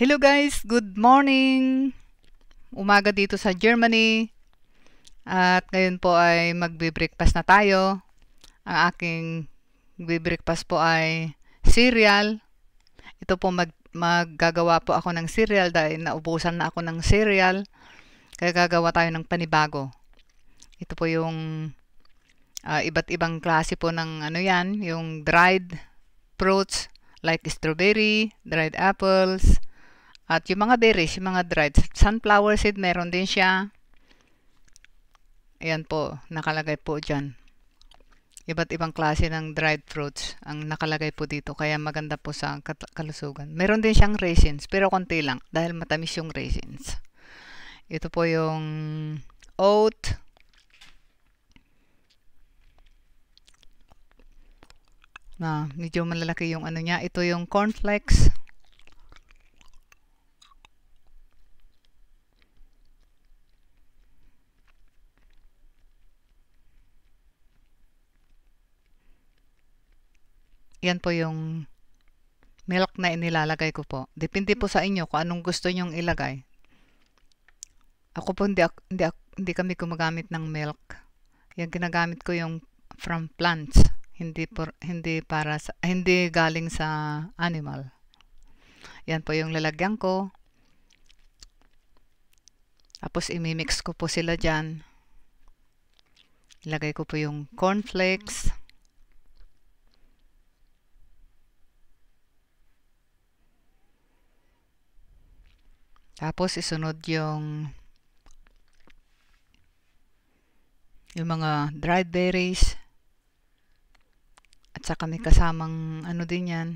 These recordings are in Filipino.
Hello guys! Good morning! Umaga dito sa Germany. At ngayon po ay magbe-breakfast na tayo. Ang aking magbe-breakfast po ay cereal. Ito po mag maggagawa po ako ng cereal dahil naubusan na ako ng cereal. Kaya gagawa tayo ng panibago. Ito po yung uh, iba't ibang klase po ng ano yan, yung dried fruits like strawberry, dried apples, at yung mga berries, yung mga dried sunflower seed, meron din siya. Ayan po, nakalagay po dyan. Iba't ibang klase ng dried fruits ang nakalagay po dito. Kaya maganda po sa kalusugan. Meron din siyang raisins, pero konti lang. Dahil matamis yung raisins. Ito po yung oat. Na, medyo malalaki yung ano niya. Ito yung cornflakes. Yan po yung milk na inilalagay ko po. Depende po sa mm. inyo kung anong gusto nyong ilagay. Ako po hindi, hindi, hindi kami gumagamit ng milk. Yung ginagamit ko yung from plants. Hindi, por, hindi, para sa, hindi galing sa animal. Yan po yung lalagyan ko. Tapos imimix ko po sila dyan. Ilagay ko po yung cornflakes. Tapos, isunod yung yung mga dried berries at saka may kasamang ano din yan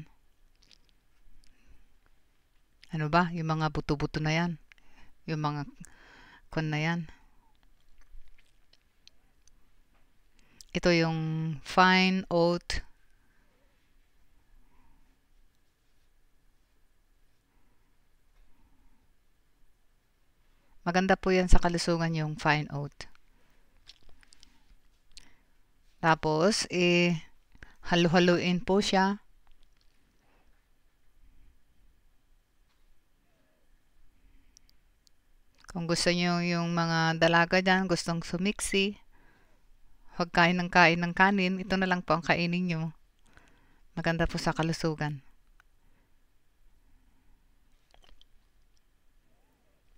ano ba yung mga buto-buto na yan yung mga kun na yan ito yung fine oat Maganda po yan sa kalusugan yung fine oat. Tapos, eh, halu-haluin po siya. Kung gusto nyo yung mga dalaga dyan, gustong sumiksi, huwag kain ng kain ng kanin, ito na lang po ang kainin nyo. Maganda po sa kalusugan.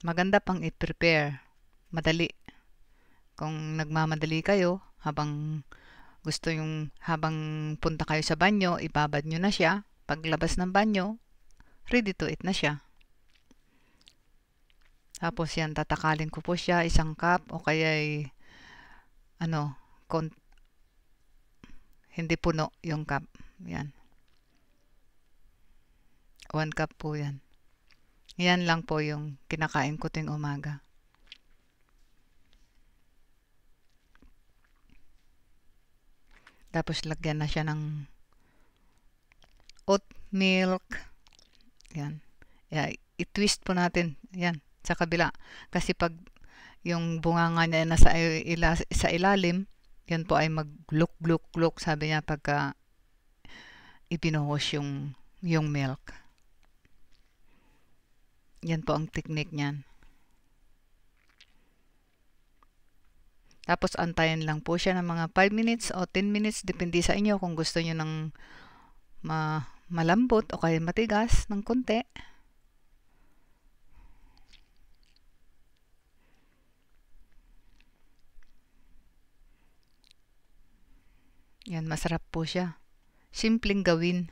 Maganda pang i-prepare. Madali. Kung nagmamadali kayo habang gusto yung habang punta kayo sa banyo, ibabad nyo na siya. Paglabas ng banyo, ready to eat na siya. Tapos yan, tatakalin ko po siya isang cup o kaya ay, ano, kon- hindi puno yung cup. Yan. One cup po yan. Yan lang po yung kinakain ko ting umaga. Tapos lagyan na siya ng oat milk. Yan. Yeah, i-twist po natin. Yan, sa kabila. Kasi pag yung bunganga niya nasa ila, sa ilalim, yan po ay mag-gluk-gluk-gluk sabi niya pagka ibinuhos yung yung milk. Yan po ang technique niyan. Tapos antayin lang po siya ng mga 5 minutes o 10 minutes depende sa inyo kung gusto niyo ng ma malambot o kaya matigas ng konti. Yan, masarap po siya. Simpleng gawin.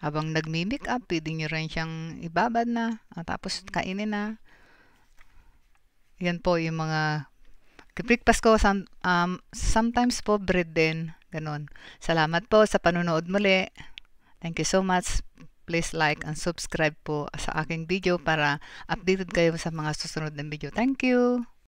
Habang nagme make up, pwede nyo rin siyang ibabad na. At ah, tapos mm. kainin na. Yan po yung mga breakfast ko. Some, um, sometimes po bread din. Ganun. Salamat po sa panunood muli. Thank you so much. Please like and subscribe po sa aking video para updated kayo sa mga susunod na video. Thank you!